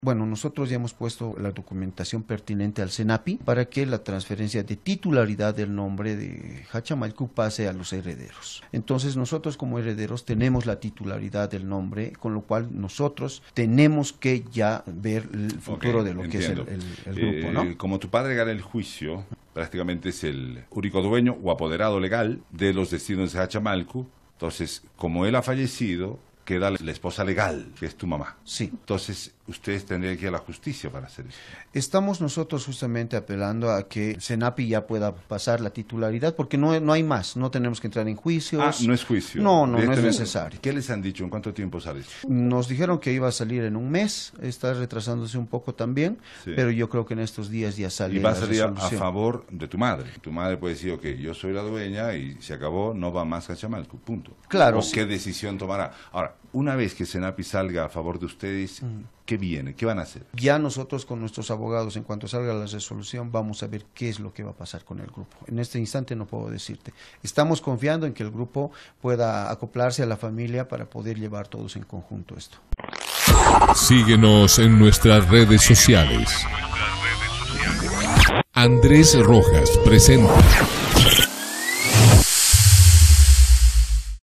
Bueno, nosotros ya hemos puesto la documentación pertinente al CENAPI para que la transferencia de titularidad del nombre de Hachamalcu pase a los herederos. Entonces nosotros como herederos tenemos la titularidad del nombre, con lo cual nosotros tenemos que ya ver el futuro de lo que es el, grupo. Eh, como tu padre gana el juicio, prácticamente es el único dueño o apoderado legal de los destinos de Hachamalcu. Entonces, como él ha fallecido, que la esposa legal, que es tu mamá. Sí. Entonces, ustedes tendrían que ir a la justicia para hacer eso. Estamos nosotros justamente apelando a que Senapi ya pueda pasar la titularidad, porque no, no hay más, no tenemos que entrar en juicios. Ah, no es juicio. No, no, es necesario. ¿Qué les han dicho? ¿En cuánto tiempo sale? Nos dijeron que iba a salir en un mes, está retrasándose un poco también, pero yo creo que en estos días ya sale. Y va a salir a favor de tu madre. Tu madre puede decir, ok, yo soy la dueña y se acabó, no va más a Chamalco, punto. Claro. qué decisión tomará? Ahora, una vez que Senapi salga a favor de ustedes, mm. ¿qué viene? ¿Qué van a hacer? Ya nosotros con nuestros abogados, en cuanto salga la resolución, vamos a ver qué es lo que va a pasar con el grupo. En este instante no puedo decirte. Estamos confiando en que el grupo pueda acoplarse a la familia para poder llevar todos en conjunto esto. Síguenos en nuestras redes sociales. Andrés Rojas presenta.